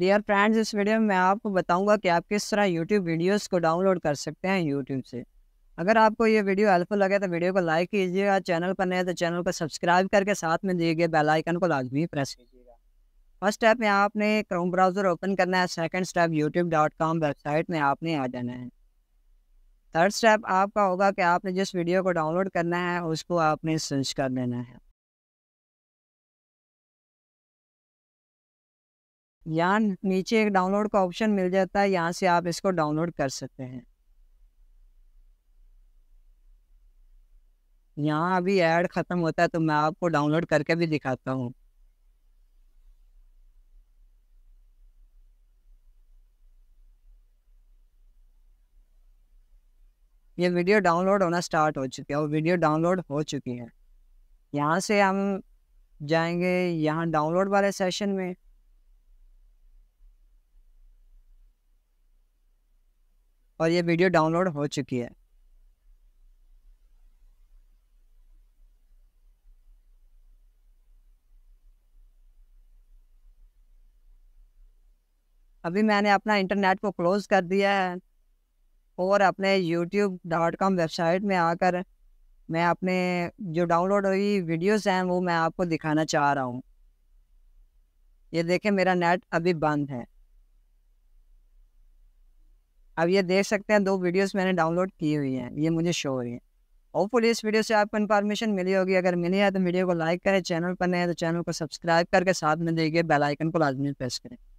dear friends इस video में मैं आपको बताऊंगा कि आप किस तरह यूट्यूब वीडियोस को डाउनलोड कर सकते हैं यूट्यूब से अगर आपको ये वीडियो हेल्पफुल लगे तो वीडियो को लाइक कीजिएगा चैनल पर नए तो चैनल को सब्सक्राइब करके साथ में दिए गए बेलाइकन को लाजमी प्रेस कीजिएगा फर्स्ट स्टेप में आपने क्रोम ब्राउज़र ओपन करना है सेकेंड स्टेप यूट्यूब वेबसाइट में आपने आ जाना है थर्ड स्टेप आपका होगा कि आपने जिस वीडियो को डाउनलोड करना है उसको आपने सर्च कर लेना है यहाँ नीचे एक डाउनलोड का ऑप्शन मिल जाता है यहाँ से आप इसको डाउनलोड कर सकते हैं यहाँ अभी ऐड ख़त्म होता है तो मैं आपको डाउनलोड करके भी दिखाता हूँ ये वीडियो डाउनलोड होना स्टार्ट हो चुकी है और वीडियो डाउनलोड हो चुकी है यहाँ से हम जाएंगे यहाँ डाउनलोड वाले सेशन में और ये वीडियो डाउनलोड हो चुकी है अभी मैंने अपना इंटरनेट को क्लोज कर दिया है और अपने यूट्यूब डॉट कॉम वेबसाइट में आकर मैं अपने जो डाउनलोड हुई वीडियोस हैं वो मैं आपको दिखाना चाह रहा हूँ ये देखें मेरा नेट अभी बंद है अब ये देख सकते हैं दो वीडियोस मैंने डाउनलोड की हुई हैं ये मुझे शो हो रही है होपफुली इस वीडियो से आपको इन्फॉर्मेशन मिली होगी अगर मिली है तो वीडियो को लाइक करें चैनल पर नए तो चैनल को सब्सक्राइब करके साथ में देखिए बेलाइकन को लाजमी प्रेस करें